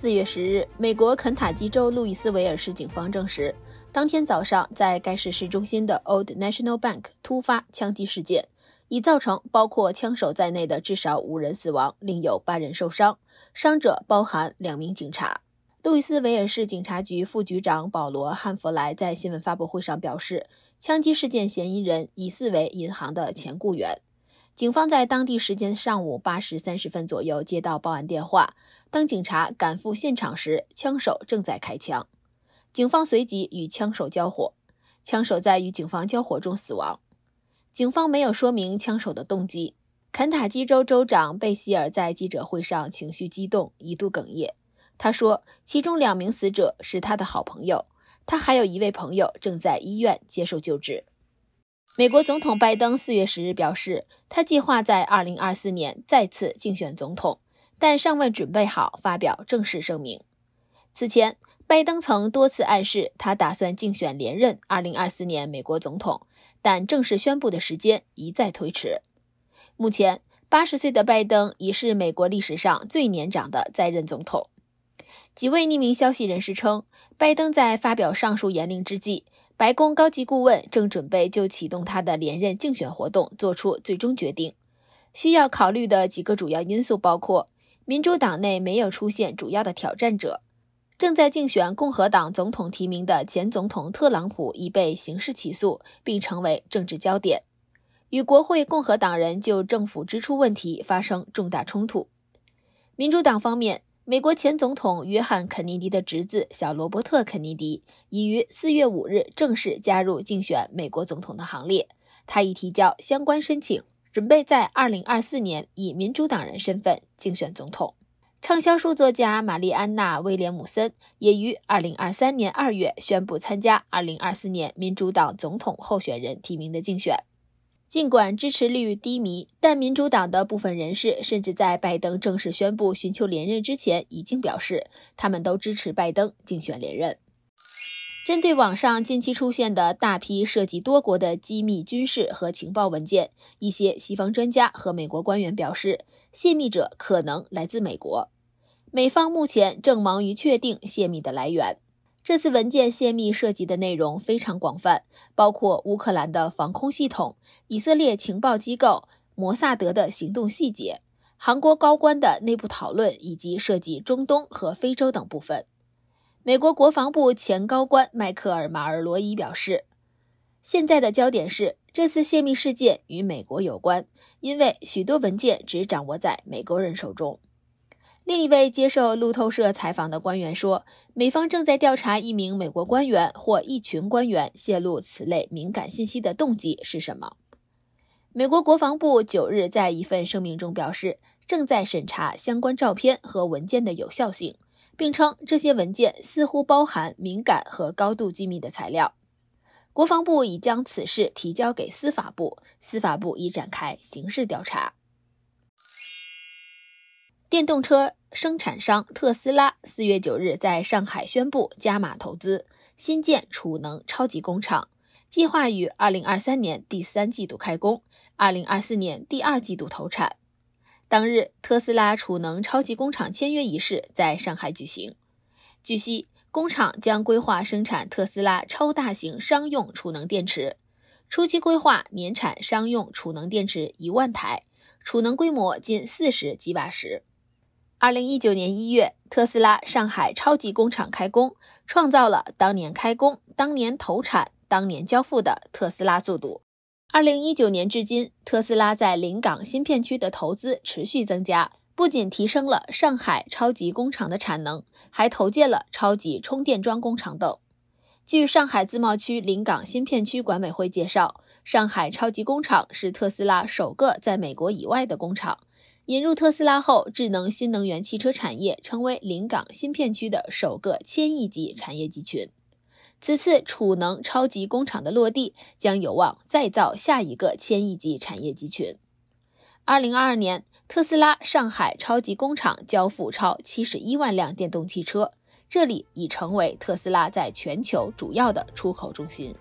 四月十日，美国肯塔基州路易斯维尔市警方证实，当天早上在该市市中心的 Old National Bank 突发枪击事件，已造成包括枪手在内的至少五人死亡，另有八人受伤，伤者包含两名警察。路易斯维尔市警察局副局长保罗·汉弗莱在新闻发布会上表示，枪击事件嫌疑人疑似为银行的前雇员。警方在当地时间上午八时三十分左右接到报案电话。当警察赶赴现场时，枪手正在开枪。警方随即与枪手交火，枪手在与警方交火中死亡。警方没有说明枪手的动机。肯塔基州州长贝希尔在记者会上情绪激动，一度哽咽。他说，其中两名死者是他的好朋友，他还有一位朋友正在医院接受救治。美国总统拜登四月十日表示，他计划在二零二四年再次竞选总统，但尚未准备好发表正式声明。此前，拜登曾多次暗示他打算竞选连任二零二四年美国总统，但正式宣布的时间一再推迟。目前，八十岁的拜登已是美国历史上最年长的在任总统。几位匿名消息人士称，拜登在发表上述言令之际。白宫高级顾问正准备就启动他的连任竞选活动做出最终决定。需要考虑的几个主要因素包括：民主党内没有出现主要的挑战者；正在竞选共和党总统提名的前总统特朗普已被刑事起诉，并成为政治焦点；与国会共和党人就政府支出问题发生重大冲突。民主党方面。美国前总统约翰·肯尼迪的侄子小罗伯特·肯尼迪已于四月五日正式加入竞选美国总统的行列。他已提交相关申请，准备在二零二四年以民主党人身份竞选总统。畅销书作家玛丽安娜·威廉姆森也于二零二三年二月宣布参加二零二四年民主党总统候选人提名的竞选。尽管支持率低迷，但民主党的部分人士甚至在拜登正式宣布寻求连任之前，已经表示他们都支持拜登竞选连任。针对网上近期出现的大批涉及多国的机密军事和情报文件，一些西方专家和美国官员表示，泄密者可能来自美国，美方目前正忙于确定泄密的来源。这次文件泄密涉及的内容非常广泛，包括乌克兰的防空系统、以色列情报机构摩萨德的行动细节、韩国高官的内部讨论，以及涉及中东和非洲等部分。美国国防部前高官迈克尔·马尔罗伊表示：“现在的焦点是这次泄密事件与美国有关，因为许多文件只掌握在美国人手中。”另一位接受路透社采访的官员说，美方正在调查一名美国官员或一群官员泄露此类敏感信息的动机是什么。美国国防部九日在一份声明中表示，正在审查相关照片和文件的有效性，并称这些文件似乎包含敏感和高度机密的材料。国防部已将此事提交给司法部，司法部已展开刑事调查。电动车生产商特斯拉四月九日在上海宣布加码投资新建储能超级工厂，计划于二零二三年第三季度开工，二零二四年第二季度投产。当日，特斯拉储能超级工厂签约仪式在上海举行。据悉，工厂将规划生产特斯拉超大型商用储能电池，初期规划年产商用储能电池一万台，储能规模近四十吉瓦时。二零一九年一月，特斯拉上海超级工厂开工，创造了当年开工、当年投产、当年交付的特斯拉速度。二零一九年至今，特斯拉在临港新片区的投资持续增加，不仅提升了上海超级工厂的产能，还投建了超级充电桩工厂等。据上海自贸区临港新片区管委会介绍，上海超级工厂是特斯拉首个在美国以外的工厂。引入特斯拉后，智能新能源汽车产业成为临港新片区的首个千亿级产业集群。此次储能超级工厂的落地，将有望再造下一个千亿级产业集群。二零二二年，特斯拉上海超级工厂交付超七十一万辆电动汽车，这里已成为特斯拉在全球主要的出口中心。